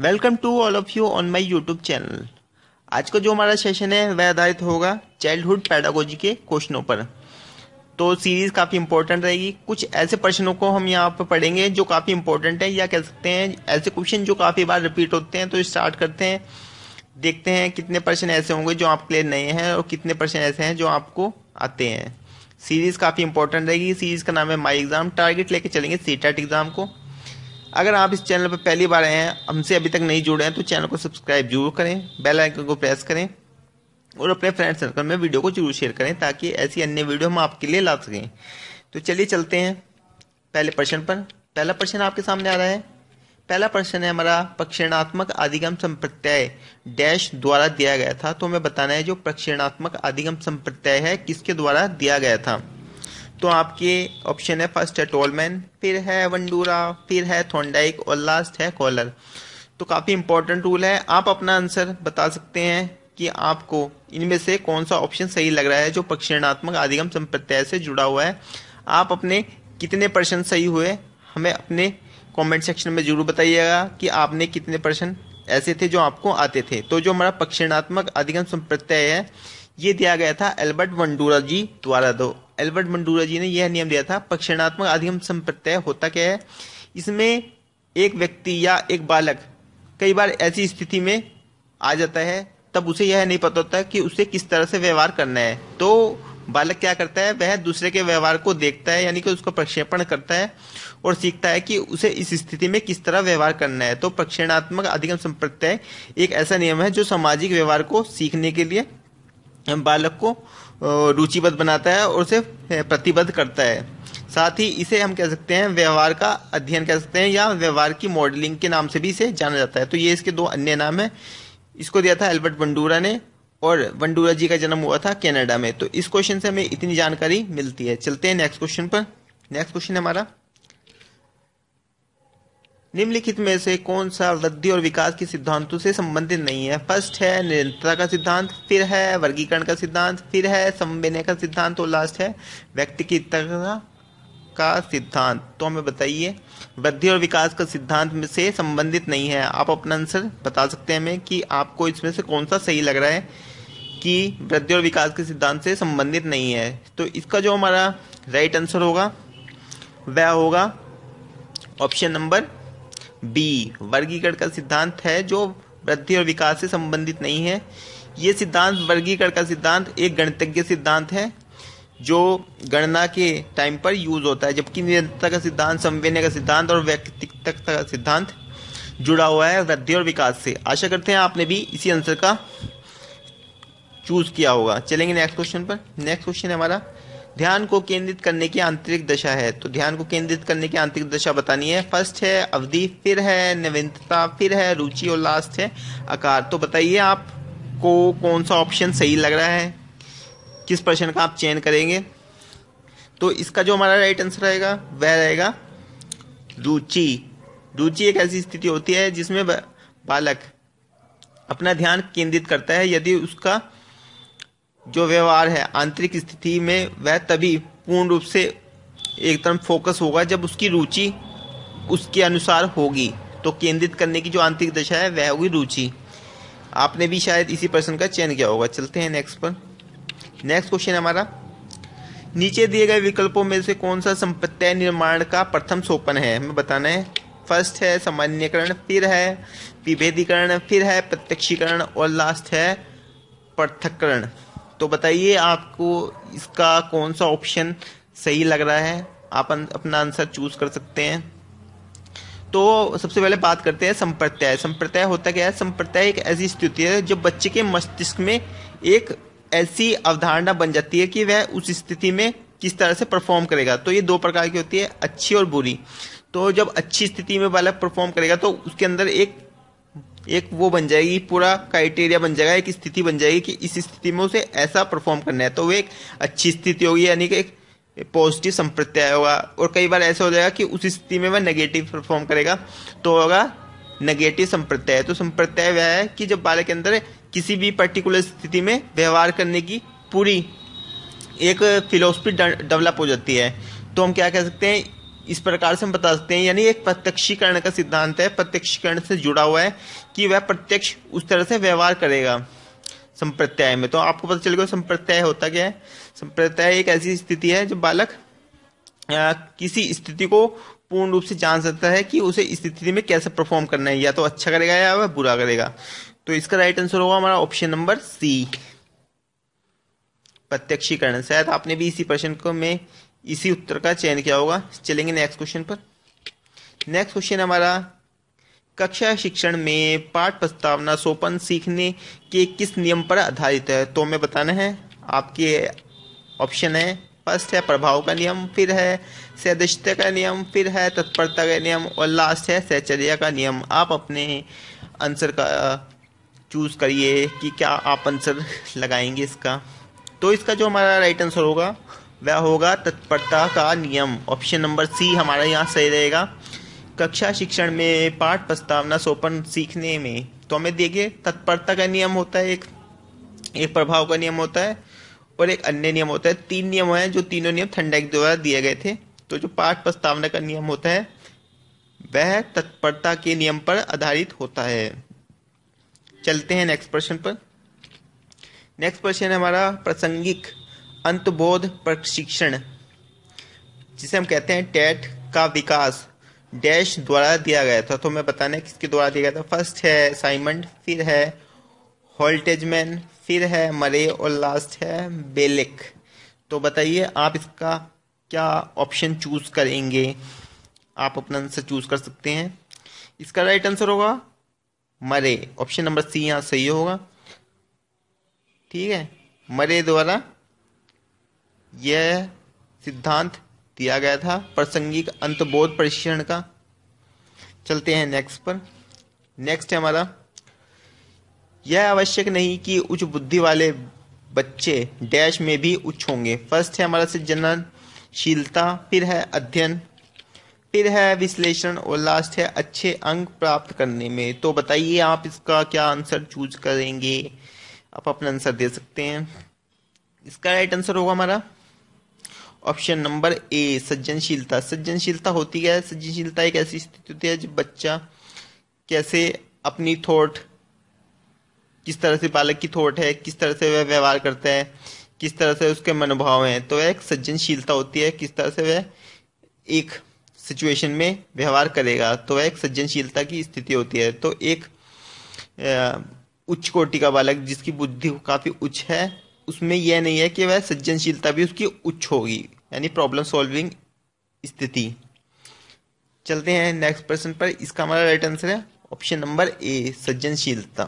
welcome to all of you on my YouTube channel आज का जो हमारा सेशन है वह आधारित होगा चाइल्डहुड पैडागोजी के क्वेश्चनों पर तो सीरीज काफ़ी इंपॉर्टेंट रहेगी कुछ ऐसे प्रश्नों को हम यहाँ पर पढ़ेंगे जो काफ़ी इंपॉर्टेंट है या कह सकते हैं ऐसे क्वेश्चन जो काफ़ी बार रिपीट होते हैं तो स्टार्ट करते हैं देखते हैं कितने प्रश्न ऐसे होंगे जो आप क्लियर नहीं हैं और कितने प्रश्न ऐसे हैं जो आपको आते हैं सीरीज़ काफ़ी इंपॉर्टेंट रहेगी सीरीज़ का नाम है माई एग्ज़ाम टारगेट लेके चलेंगे सी एग्ज़ाम e को अगर आप इस चैनल पर पहली बार आए हैं हमसे अभी तक नहीं जुड़े हैं तो चैनल को सब्सक्राइब जरूर करें बेल आइकन को प्रेस करें और अपने फ्रेंड सर्कल में वीडियो को जरूर शेयर करें ताकि ऐसी अन्य वीडियो हम आपके लिए ला सकें तो चलिए चलते हैं पहले प्रश्न पर पहला प्रश्न आपके सामने आ रहा है पहला प्रश्न है हमारा प्रक्षेणात्मक अधिगम संप्रत्यय डैश द्वारा दिया गया था तो हमें बताना है जो प्रक्षेणात्मक अधिगम संप्रत्यय है किसके द्वारा दिया गया था तो आपके ऑप्शन है फर्स्ट है टोलमैन फिर है वंडूरा फिर है थोंडाइक और लास्ट है कॉलर तो काफ़ी इंपॉर्टेंट रूल है आप अपना आंसर बता सकते हैं कि आपको इनमें से कौन सा ऑप्शन सही लग रहा है जो पक्षिणात्मक आदिगम संप्रत्याय से जुड़ा हुआ है आप अपने कितने प्रश्न सही हुए हमें अपने कमेंट सेक्शन में ज़रूर बताइएगा कि आपने कितने प्रश्न ऐसे थे जो आपको आते थे तो जो हमारा पक्षिणात्मक अधिगम संप्रत्यय है ये दिया गया था एल्बर्ट मंडूरा जी द्वारा दो एल्बर्ट मंडूरा जी ने यह नियम दिया था पक्षणात्मक अधिगम संप्रत्यय होता क्या है इसमें एक व्यक्ति या एक बालक कई बार ऐसी स्थिति में आ जाता है तब उसे यह नहीं पता होता कि उसे किस तरह से व्यवहार करना है तो बालक क्या करता है वह दूसरे के व्यवहार को देखता है यानी कि उसका प्रक्षेपण करता है और सीखता है कि उसे इस स्थिति में किस तरह व्यवहार करना है तो प्रक्षेणात्मक अधिगम संप्रत्यय एक ऐसा नियम है जो सामाजिक व्यवहार को सीखने के लिए बालक को रुचिबद्ध बनाता है और उसे प्रतिबद्ध करता है साथ ही इसे हम कह सकते हैं व्यवहार का अध्ययन कह सकते हैं या व्यवहार की मॉडलिंग के नाम से भी इसे जाना जाता है तो ये इसके दो अन्य नाम है इसको दिया था एल्बर्ट बंडूरा ने और बंडूरा जी का जन्म हुआ था कनाडा में तो इस क्वेश्चन से हमें इतनी जानकारी मिलती है चलते हैं नेक्स्ट क्वेश्चन पर नेक्स्ट क्वेश्चन हमारा निम्नलिखित में से कौन सा वृद्धि और विकास के सिद्धांतों से संबंधित नहीं है फर्स्ट है निरंतरता का सिद्धांत फिर है वर्गीकरण का सिद्धांत फिर है संवेदना का सिद्धांत और लास्ट है व्यक्ति की का सिद्धांत तो हमें बताइए वृद्धि और विकास का सिद्धांत में से संबंधित नहीं है आप अपना आंसर बता सकते हैं हमें कि आपको इसमें से कौन सा सही लग रहा है कि वृद्धि और विकास के सिद्धांत से संबंधित नहीं है तो इसका जो हमारा राइट आंसर होगा वह होगा ऑप्शन नंबर बी वर्गीकरण का सिद्धांत है जो वृद्धि और विकास से संबंधित नहीं है ये सिद्धांत वर्गीकरण का सिद्धांत एक गणितज्ञ सिद्धांत है जो गणना के टाइम पर यूज होता है जबकि निरंतरता का सिद्धांत संवेदना का सिद्धांत और व्यक्तिगतता का सिद्धांत जुड़ा हुआ है वृद्धि और विकास से आशा करते हैं आपने भी इसी आंसर का चूज किया होगा चलेंगे नेक्स्ट क्वेश्चन पर नेक्स्ट क्वेश्चन है हमारा ध्यान को केंद्रित करने की आंतरिक दशा है तो ध्यान को केंद्रित करने की आंतरिक दशा बतानी है फर्स्ट है अवधि फिर है नवीनता फिर है रुचि और लास्ट है आकार तो बताइए आपको कौन सा ऑप्शन सही लग रहा है किस प्रश्न का आप चयन करेंगे तो इसका जो हमारा राइट आंसर रहेगा वह रहेगा रुचि रुचि एक ऐसी स्थिति होती है जिसमें बालक अपना ध्यान केंद्रित करता है यदि उसका जो व्यवहार है आंतरिक स्थिति में वह तभी पूर्ण रूप से एक तरफ फोकस होगा जब उसकी रुचि उसके अनुसार होगी तो केंद्रित करने की जो आंतरिक दशा है वह होगी रुचि आपने भी शायद इसी प्रश्न का चयन किया होगा चलते हैं नेक्स्ट पर नेक्स्ट क्वेश्चन हमारा नीचे दिए गए विकल्पों में से कौन सा संपत्ति निर्माण का प्रथम सोपन है हमें बताना है फर्स्ट है सामान्यकरण फिर है विभेदीकरण फिर है प्रत्यक्षीकरण और लास्ट है पृथककरण तो बताइए आपको इसका कौन सा ऑप्शन सही लग रहा है आप अपना आंसर चूज कर सकते हैं तो सबसे पहले बात करते हैं संप्रत्यय संप्रत्यय होता क्या है संप्रत्यय एक ऐसी स्थिति है जब बच्चे के मस्तिष्क में एक ऐसी अवधारणा बन जाती है कि वह उस स्थिति में किस तरह से परफॉर्म करेगा तो ये दो प्रकार की होती है अच्छी और बुरी तो जब अच्छी स्थिति में बालक परफॉर्म करेगा तो उसके अंदर एक एक वो बन जाएगी पूरा क्राइटेरिया बन जाएगा एक स्थिति बन जाएगी कि इस स्थिति में उसे ऐसा परफॉर्म करना है तो वो एक अच्छी स्थिति होगी यानी कि एक पॉजिटिव संप्रत्याय होगा और कई बार ऐसा हो जाएगा कि उस स्थिति में वह नेगेटिव परफॉर्म करेगा तो होगा नेगेटिव संप्रत्याय तो संप्रत्याय वह है कि जब बालक के अंदर किसी भी पर्टिकुलर स्थिति में व्यवहार करने की पूरी एक फिलोसफी डेवलप हो जाती है तो हम क्या कह सकते हैं इस प्रकार से हम बता सकते हैं यानी एक प्रत्यक्षीकरण का सिद्धांत है प्रत्यक्षीकरण से जुड़ा हुआ है कि वह प्रत्यक्ष उस तरह से व्यवहार करेगा संप्रत्याय में तो आपको पता चल गया संप्रत्याय होता क्या है संप्रत्याय एक ऐसी स्थिति है जब बालक आ, किसी स्थिति को पूर्ण रूप से जान सकता है कि उसे स्थिति में कैसे परफॉर्म करना है या तो अच्छा करेगा या वह बुरा करेगा तो इसका राइट आंसर होगा हमारा ऑप्शन नंबर सी प्रत्यक्षीकरण शायद आपने भी इसी प्रश्न को में इसी उत्तर का चयन किया होगा चलेंगे नेक्स्ट क्वेश्चन पर नेक्स्ट क्वेश्चन हमारा कक्षा शिक्षण में पाठ प्रस्तावना सोपन सीखने के किस नियम पर आधारित है तो हमें बताना है आपके ऑप्शन है फर्स्ट है प्रभाव का नियम फिर है सदस्यता का नियम फिर है तत्परता का नियम और लास्ट है सहचर्या का नियम आप अपने आंसर का चूज़ करिए कि क्या आप आंसर लगाएंगे इसका तो इसका जो हमारा राइट आंसर होगा वह होगा तत्परता का नियम ऑप्शन नंबर सी हमारे यहाँ सही रहेगा कक्षा शिक्षण में पाठ प्रस्तावना सोपन सीखने में तो हमें देखिए तत्परता का नियम होता है एक एक प्रभाव का नियम होता है और एक अन्य नियम होता है तीन नियम हैं जो तीनों नियम ठंडा के द्वारा दिए गए थे तो जो पाठ प्रस्तावना का नियम होता है वह तत्परता के नियम पर आधारित होता है चलते हैं नेक्स्ट प्रश्न पर नेक्स्ट प्रश्न हमारा प्रासंगिक अंतबोध प्रशिक्षण जिसे हम कहते हैं टेट का विकास डैश द्वारा दिया गया था तो मैं बताने किसके द्वारा दिया गया था फर्स्ट है साइमंड फिर है होल्टेजमैन फिर है मरे और लास्ट है बेलिक तो बताइए आप इसका क्या ऑप्शन चूज करेंगे आप अपना आंसर चूज कर सकते हैं इसका राइट आंसर होगा मरे ऑप्शन नंबर सी यहाँ सही होगा ठीक है मरे द्वारा यह सिद्धांत दिया गया था प्रासंगिक अंतबोध परीक्षण का चलते हैं नेक्स्ट पर नेक्स्ट है हमारा यह आवश्यक नहीं कि उच्च बुद्धि वाले बच्चे डैश में भी उच्च होंगे फर्स्ट है हमारा सृजनशीलता फिर है अध्ययन फिर है विश्लेषण और लास्ट है अच्छे अंक प्राप्त करने में तो बताइए आप इसका क्या आंसर चूज करेंगे आप अपना आंसर दे सकते हैं इसका राइट आंसर होगा हमारा ऑप्शन नंबर ए सज्जनशीलता सज्जनशीलता होती है सज्जनशीलता एक ऐसी स्थिति होती है जब बच्चा कैसे अपनी थॉट किस तरह से बालक की थॉट है किस तरह से वह व्यवहार करता है किस तरह से उसके मनोभाव हैं तो वह एक सज्जनशीलता होती है किस तरह से वह एक सिचुएशन में व्यवहार करेगा तो वह एक सज्जनशीलता की स्थिति होती है तो एक उच्च कोटि का बालक जिसकी बुद्धि काफ़ी उच्च है उसमें यह नहीं है कि वह सज्जनशीलता भी उसकी उच्च होगी यानी प्रॉब्लम सॉल्विंग स्थिति चलते हैं नेक्स्ट प्रश्न पर इसका हमारा राइट आंसर है ऑप्शन नंबर ए सज्जनशीलता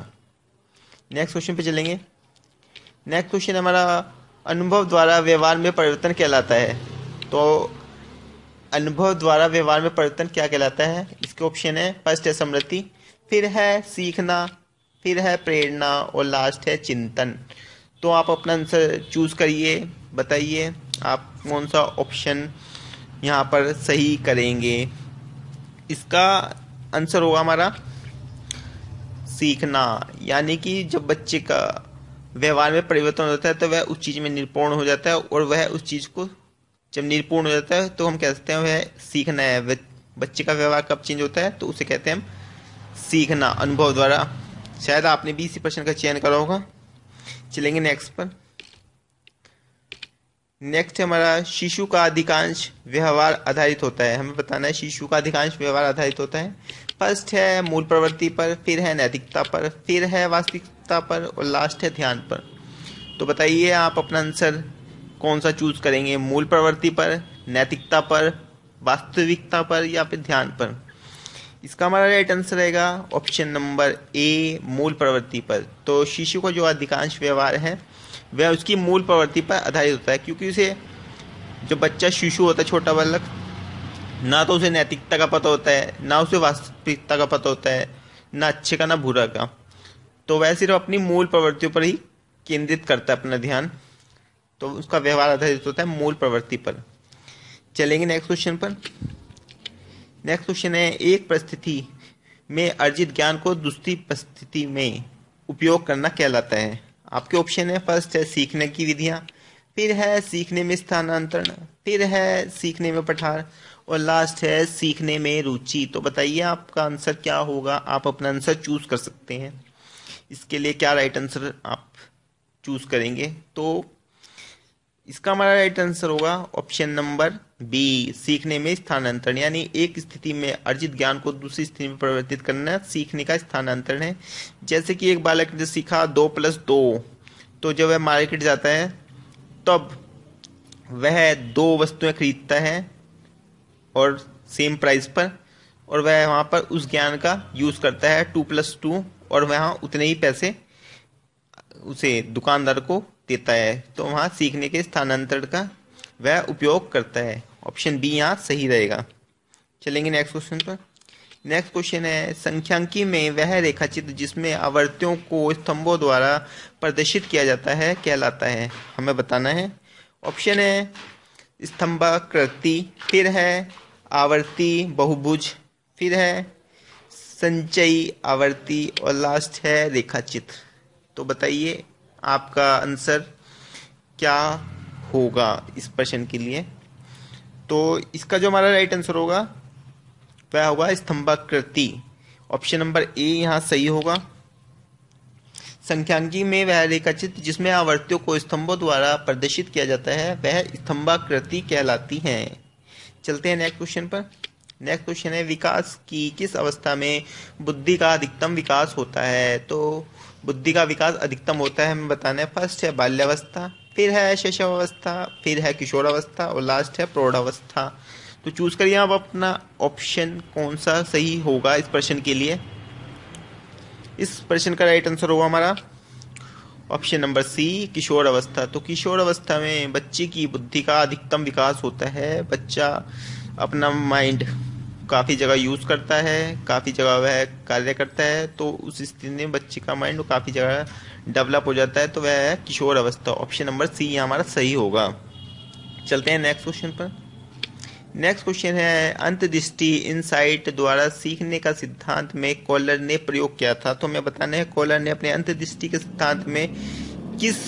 नेक्स्ट क्वेश्चन पे चलेंगे नेक्स्ट क्वेश्चन हमारा अनुभव द्वारा व्यवहार में परिवर्तन कहलाता है तो अनुभव द्वारा व्यवहार में परिवर्तन क्या कहलाता है इसके ऑप्शन है फर्स्ट है समृद्धि फिर है सीखना फिर है प्रेरणा और लास्ट है चिंतन तो आप अपना आंसर चूज़ करिए बताइए आप कौन सा ऑप्शन यहाँ पर सही करेंगे इसका आंसर होगा हमारा सीखना यानी कि जब बच्चे का व्यवहार में परिवर्तन हो जाता है तो वह उस चीज़ में निपुण हो जाता है और वह उस चीज़ को जब निपुण हो जाता है तो हम कह सकते हैं वह सीखना है बच्चे का व्यवहार कब चेंज होता है तो उसे कहते हैं हम सीखना अनुभव द्वारा शायद आपने भी इसी प्रश्न का चयन करा होगा चलेंगे नेक्स्ट पर नेक्स्ट हमारा शिशु का अधिकांश व्यवहार आधारित होता है हमें बताना है शिशु का अधिकांश व्यवहार आधारित होता है फर्स्ट है मूल प्रवृत्ति पर फिर है नैतिकता पर फिर है वास्तविकता पर और लास्ट है ध्यान पर तो बताइए आप अपना आंसर कौन सा चूज करेंगे मूल प्रवृत्ति पर नैतिकता पर वास्तविकता पर या फिर ध्यान पर इसका हमारा राइट आंसर रहेगा ऑप्शन नंबर ए मूल प्रवृत्ति पर तो शिशु का जो अधिकांश व्यवहार है वह उसकी मूल प्रवृत्ति पर आधारित होता है क्योंकि उसे जो बच्चा शिशु होता है छोटा बालक ना तो उसे नैतिकता का पता होता है ना उसे वास्तविकता का पता होता है ना अच्छे का ना बुरा का तो वह सिर्फ अपनी मूल प्रवृत्तियों पर ही केंद्रित करता है अपना ध्यान तो उसका व्यवहार आधारित होता है मूल प्रवृत्ति पर चलेंगे नेक्स्ट क्वेश्चन पर नेक्स्ट क्वेश्चन है एक परिस्थिति में अर्जित ज्ञान को दूसरी परिस्थिति में उपयोग करना कहलाता है आपके ऑप्शन है फर्स्ट है सीखने की विधियां फिर है सीखने में स्थानांतरण फिर है सीखने में पठार और लास्ट है सीखने में रुचि तो बताइए आपका आंसर क्या होगा आप अपना आंसर चूज कर सकते हैं इसके लिए क्या राइट आंसर आप चूज करेंगे तो इसका हमारा राइट आंसर होगा ऑप्शन नंबर बी सीखने में स्थानांतरण यानी एक स्थिति में अर्जित ज्ञान को दूसरी स्थिति में परिवर्तित करना सीखने का स्थानांतरण है जैसे कि एक बालक ने सीखा दो प्लस दो तो जब वह मार्केट जाता है तब वह दो वस्तुएं खरीदता है और सेम प्राइस पर और वह वहाँ पर उस ज्ञान का यूज़ करता है टू प्लस टू और वहाँ उतने ही पैसे उसे दुकानदार को देता है तो वहाँ सीखने के स्थानांतरण का वह उपयोग करता है ऑप्शन बी यहाँ सही रहेगा चलेंगे नेक्स्ट क्वेश्चन पर नेक्स्ट क्वेश्चन है संख्यांकी में वह रेखाचित्र जिसमें आवर्तियों को स्तंभों द्वारा प्रदर्शित किया जाता है कहलाता है हमें बताना है ऑप्शन है स्तंभाकृति फिर है आवर्ती बहुभुज फिर है संचयी आवर्ती और लास्ट है रेखाचित्र तो बताइए आपका आंसर क्या होगा इस प्रश्न के लिए तो इसका जो हमारा राइट आंसर होगा वह होगा स्तंभाकृति ऑप्शन नंबर ए यहाँ सही होगा संख्यांकी में वह रेखा चित्र जिसमें आवर्तियों को स्तंभों द्वारा प्रदर्शित किया जाता है वह स्तंभाकृति कहलाती है चलते हैं नेक्स्ट क्वेश्चन पर नेक्स्ट क्वेश्चन है विकास की किस अवस्था में बुद्धि का अधिकतम विकास होता है तो बुद्धि का विकास अधिकतम होता है हमें बताना है फर्स्ट है बाल्यावस्था फिर है शैशवावस्था फिर है किशोरावस्था और लास्ट है प्रौढ़ावस्था तो चूज करिए आप अपना ऑप्शन कौन सा सही होगा इस प्रश्न के लिए इस प्रश्न का राइट आंसर होगा हमारा ऑप्शन नंबर सी किशोर अवस्था तो किशोर अवस्था में बच्चे की बुद्धि का अधिकतम विकास होता है बच्चा अपना माइंड काफ़ी जगह यूज़ करता है काफ़ी जगह वह कार्य करता है तो उस स्थिति में बच्चे का माइंड काफ़ी जगह डेवलप हो जाता है तो वह है किशोर अवस्था ऑप्शन नंबर सी हमारा सही होगा चलते हैं नेक्स्ट क्वेश्चन पर नेक्स्ट क्वेश्चन है अंतदृष्टि इनसाइट द्वारा सीखने का सिद्धांत में कॉलर ने प्रयोग किया था तो मैं बताने है कॉलर ने अपने अंतदृष्टि के सिद्धांत में किस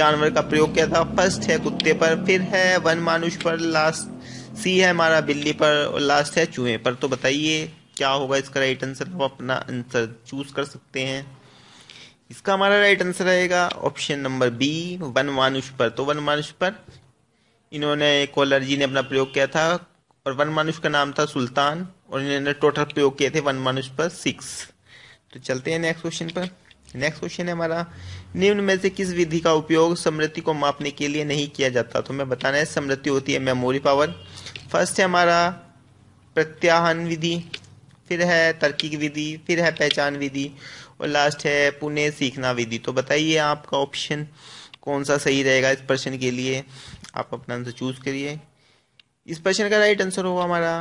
जानवर का प्रयोग किया था फर्स्ट है कुत्ते पर फिर है वन मानुष पर लास्ट सी है हमारा बिल्ली पर और लास्ट है चूहे पर तो बताइए क्या होगा इसका राइट आंसर हम अपना आंसर चूज कर सकते हैं इसका हमारा राइट आंसर रहेगा ऑप्शन नंबर बी वन मानुष पर तो वन मानुष पर इन्होंने कोलर जी ने अपना प्रयोग किया था और वन मानुष का नाम था सुल्तान और इन्होंने टोटल प्रयोग किए थे वन मानुष पर सिक्स तो चलते हैं नेक्स्ट क्वेश्चन पर नेक्स्ट क्वेश्चन है हमारा निम्न में से किस विधि का उपयोग समृद्धि को मापने के लिए नहीं किया जाता तो मैं बताना है समृद्धि होती है मेमोरी पावर फर्स्ट है हमारा प्रत्याहन विधि फिर है तर्किक विधि फिर है पहचान विधि और लास्ट है पुणे सीखना विधि तो बताइए आपका ऑप्शन कौन सा सही रहेगा इस प्रश्न के लिए आप अपना आंसर चूज करिए इस प्रश्न का राइट आंसर होगा हमारा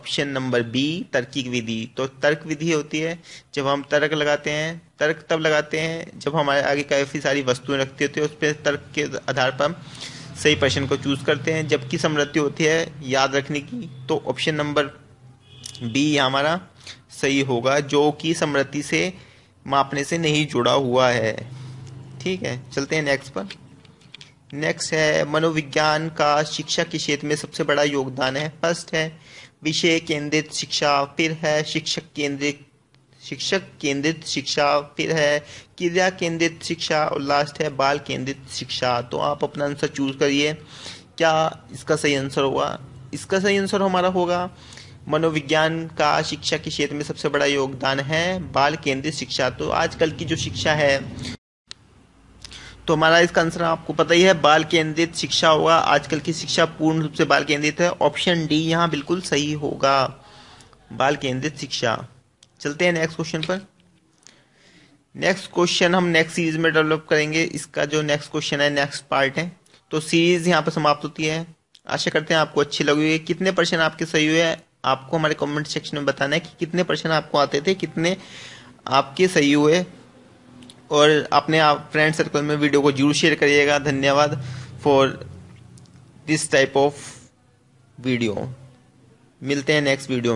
ऑप्शन नंबर बी तर्किक विधि तो तर्क विधि होती है जब हम तर्क लगाते हैं तर्क तब लगाते हैं जब हमारे आगे काफ़ी सारी वस्तुएं रखती होती है उस पर तर्क के आधार पर सही प्रश्न को चूज़ करते हैं जबकि समृद्धि होती है याद रखने की तो ऑप्शन नंबर बी हमारा सही होगा जो कि समृद्धि से मापने से नहीं जुड़ा हुआ है ठीक है चलते हैं नेक्स्ट पर नेक्स्ट है मनोविज्ञान का शिक्षा के क्षेत्र में सबसे बड़ा योगदान है फर्स्ट है विषय केंद्रित शिक्षा फिर है शिक्षक केंद्रित शिक्षक केंद्रित शिक्षा फिर है क्रिया केंद्रित शिक्षा और लास्ट है बाल केंद्रित शिक्षा तो आप अपना आंसर चूज करिए क्या इसका सही आंसर होगा इसका सही आंसर हमारा होगा मनोविज्ञान का शिक्षा के क्षेत्र में सबसे बड़ा योगदान है बाल केंद्रित शिक्षा तो आजकल की जो शिक्षा है तो हमारा इसका आंसर आपको पता ही है बाल केंद्रित शिक्षा होगा आजकल की शिक्षा पूर्ण रूप से बाल केंद्रित है ऑप्शन डी यहाँ बिल्कुल सही होगा बाल केंद्रित शिक्षा चलते हैं नेक्स्ट क्वेश्चन पर नेक्स्ट क्वेश्चन हम नेक्स्ट सीरीज में डेवलप करेंगे इसका जो नेक्स्ट क्वेश्चन है नेक्स्ट पार्ट है तो सीरीज यहाँ पर समाप्त होती है आशा करते हैं आपको अच्छी लगी हुई कितने प्रश्न आपके सही हुए हैं आपको हमारे कमेंट सेक्शन में बताना है कि कितने प्रश्न आपको आते थे कितने आपके सही हुए और अपने आप फ्रेंड सर्कल में वीडियो को जरूर शेयर करिएगा धन्यवाद for this type of video मिलते हैं नेक्स्ट वीडियो